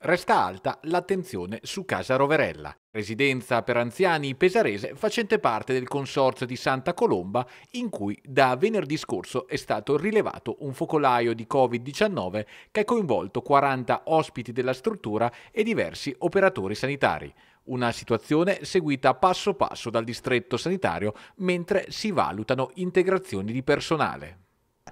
Resta alta l'attenzione su Casa Roverella, residenza per anziani pesarese facente parte del consorzio di Santa Colomba, in cui da venerdì scorso è stato rilevato un focolaio di Covid-19 che ha coinvolto 40 ospiti della struttura e diversi operatori sanitari. Una situazione seguita passo passo dal distretto sanitario mentre si valutano integrazioni di personale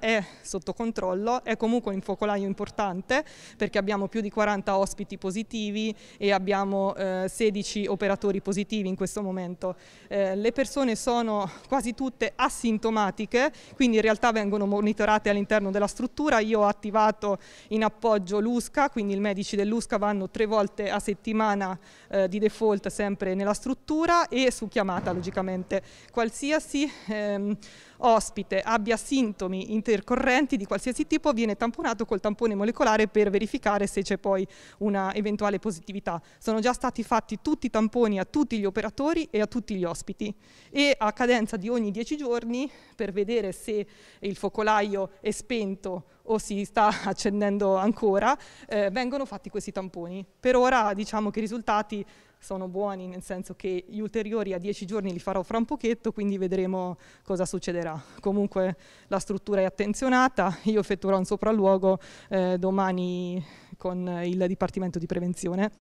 è sotto controllo, è comunque un focolaio importante perché abbiamo più di 40 ospiti positivi e abbiamo eh, 16 operatori positivi in questo momento. Eh, le persone sono quasi tutte asintomatiche, quindi in realtà vengono monitorate all'interno della struttura. Io ho attivato in appoggio l'USCA, quindi i medici dell'USCA vanno tre volte a settimana eh, di default sempre nella struttura e su chiamata logicamente. Qualsiasi ehm, ospite abbia sintomi interni per correnti di qualsiasi tipo viene tamponato col tampone molecolare per verificare se c'è poi una eventuale positività. Sono già stati fatti tutti i tamponi a tutti gli operatori e a tutti gli ospiti e a cadenza di ogni 10 giorni per vedere se il focolaio è spento o si sta accendendo ancora, eh, vengono fatti questi tamponi. Per ora diciamo che i risultati sono buoni nel senso che gli ulteriori a 10 giorni li farò fra un pochetto, quindi vedremo cosa succederà. Comunque la struttura è attenzionata, io effettuerò un sopralluogo eh, domani con il Dipartimento di Prevenzione.